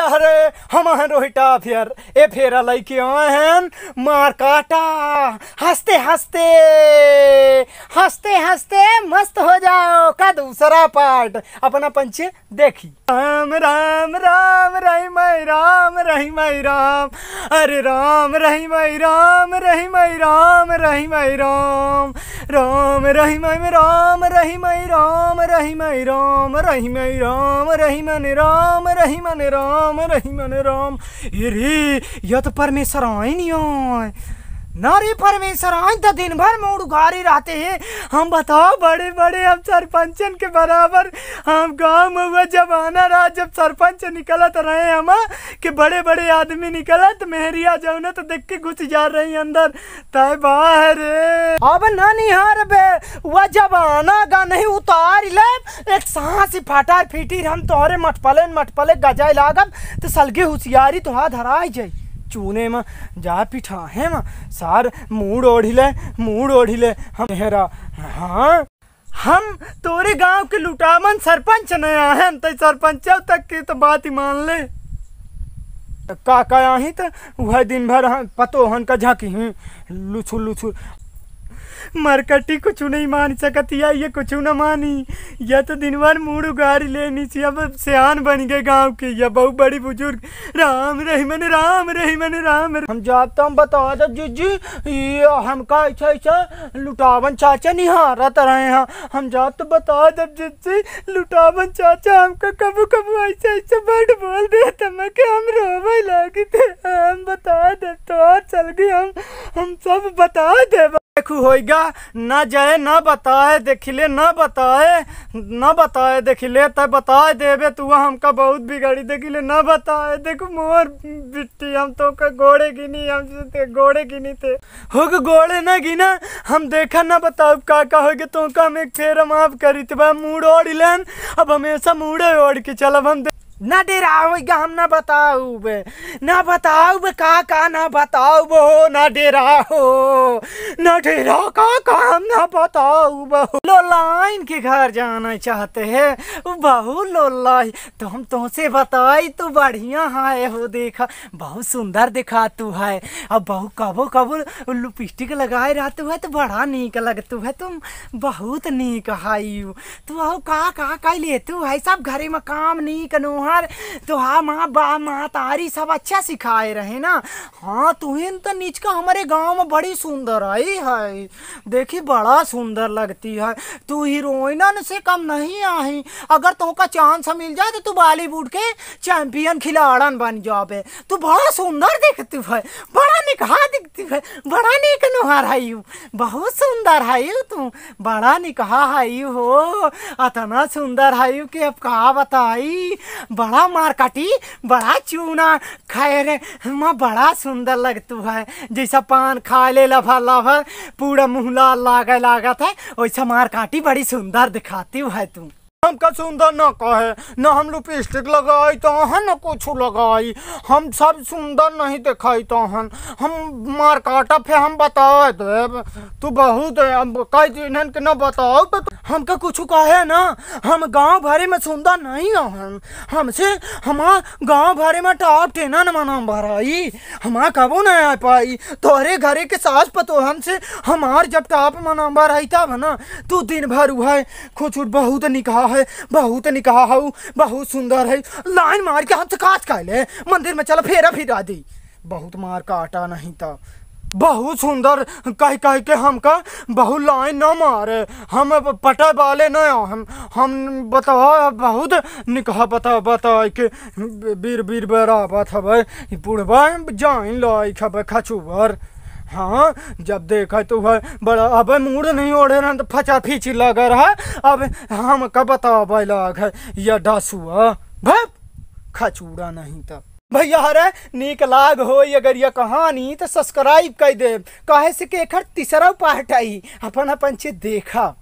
अरे हम हैं रोहिता फिर ए फेरा लैके आए हैं मार काटा हंसते हंसते हंसते हंसते मस्त हो जाओ का दूसरा पार्ट अपना पंच देखी राम राम राम रही मई राम रही मई राम अरे राम रही मई राम रही मई राम रही मई राम राम रही मई राम रही मई राम रही मई राम रही मई राम रही मन राम रही मन राम राम रहिम राम ए रे यो त परमेश्वर होइन नि नारी परमेश्वर आज तो दिन भर में उड़गारी रहते हैं हम बताओ बड़े बड़े हम सरपंचन के बराबर हम गांव में हुआ जमाना रहा जब सरपंच निकलत रहे हम कि बड़े बड़े आदमी निकलत मेहरिया न तो देख के घुस जा रही अंदर तय बाहर अब ननिहार बे वह जमाना गा नहीं उतार ले एक सांस फटार फिटी हम तोहरे मटपले मटपले गजाए लागब तो सलगे होशियारी तो हाथ धरा जाये ಚೂನೆ ಮ ಜಾಪಿಠ ಹೇಮ ಸಾರ್ ಮೂಡ್ ओढ़िले मूड ओढ़िले हम हेरा हाँ हम तोरे गांव के लुटामन सरपंच नया है हम तो सरपंच तक की तो बात ही मान ले का का आही तो वह दिन भर हाँ, पतो हन का झाकी हूँ लुछुर लुछुर मरकटी कुछ नहीं मान सकती है ये कुछ न मानी यह तो दिन भर मूड उगारी लेनी सी अब सियान बन गए गांव के यह बहुत बड़ी बुजुर्ग राम रही मन राम रही मन राम रही। हम तो हम बता दो जीजी ये हम हमका ऐसा ऐसा लुटावन चाचा निहारत रहे हैं हम जाब तो बता दो जी जी लुटावन चाचा हमका कबू कबू ऐसा ऐसा बट बोल दे तम के हम रोवे लागी थे हम बता दे तो चल गए हम हम सब बता दे देखू होगा जाएगा ना जाए ना बताए देखिले ना बताए ना बताए देखिले तब बताए देवे तू हमका बहुत बिगाड़ी देखिले ना बताए देखो मोर बिट्टी हम तो का घोड़े गिनी हम घोड़े तो गिनी थे हो घोड़े ना गिना हम देखा ना बताओ का का हो गए तो का हम एक फेर माफ करी थे तो मूड ओढ़ अब हमेशा मूड ओढ़ के चल अब हम ना डेरावेगा हम ना बताऊ बे ना बताऊ बे का का ना बताऊ बो ना डेरा हो ना डेरा का का हम ना बताऊ लो लोलाइन के घर जाना चाहते है बहु लाइन तो हम तो से बताई तू बढ़िया है हो देखा बहुत सुंदर दिखा तू है अब बहु कबो कबो लिपस्टिक लगाए रहतू है तो बड़ा नीक लगतू है तुम बहुत नीक हाई तो तू आओ का का का लेतू है सब घरे में काम नीक नो है बार तोहा माँ बा माँ तारी सब अच्छा सिखाए रहे ना हाँ तुहन तो नीच का हमारे गांव में बड़ी सुंदर आई है देखी बड़ा सुंदर लगती है तू हीरोइन से कम नहीं आई अगर का चांस मिल जाए तो तू बॉलीवुड के चैंपियन खिलाड़न बन जाबे तू बड़ा सुंदर दिखती है बड़ा एक हाथ बड़ा नीक नोहर है यू बहुत सुंदर है यू तू बड़ा निकहा है यू हो इतना सुंदर है यू कि अब कहा बताई बड़ा मारकटी बड़ा चूना खैर माँ बड़ा सुंदर लगतू है जैसा पान खा ले लभर लभर पूरा मुँह लाल लागे लागत है वैसा मारकाटी बड़ी सुंदर दिखाती है तू हमका सुंदर न कहे न हम लिपस्टिक लगाई तो न कुछ लगाई हम सब सुंदर नहीं तो तहन हम मार काटा फिर हम बता देव तू बहुत कई दिन के न बताओ तो हमका कुछ कहे ना हम गांव भरे में सुंदर नहीं हम हमसे हमार गांव भरे में टॉप टेना न भराई हमार कबो न आ पाई तोहरे घरे के सास पतो हमसे हमार जब टॉप मनाम भराई तब ना तू दिन भर हुआ है खुचुट बहुत निकाह है बहुत निकाह हो बहुत सुंदर है लाइन मार के हमसे काट का ले मंदिर में चलो फेरा फिरा दी बहुत मार काटा नहीं था बहुत सुंदर कह कह के हमका बहु लाइन न मारे हम पटे वाले न हम हम बताओ बहुत निकह बता बताए के बीर बीर बराबत हब बुढ़बा जान लाइक खचू खचुबर हाँ जब देख तो है बड़ा अब मूड नहीं ओढ़े रहा तो फचा फीची लग रहा अब हम का बताओ लग है यह डासुआ भप खचूड़ा नहीं तब भैया हरे निक लाग हो अगर यह कहानी तो सब्सक्राइब कर दे कहे से के एक तीसरा पार्ट आई अपन अपन चीज देखा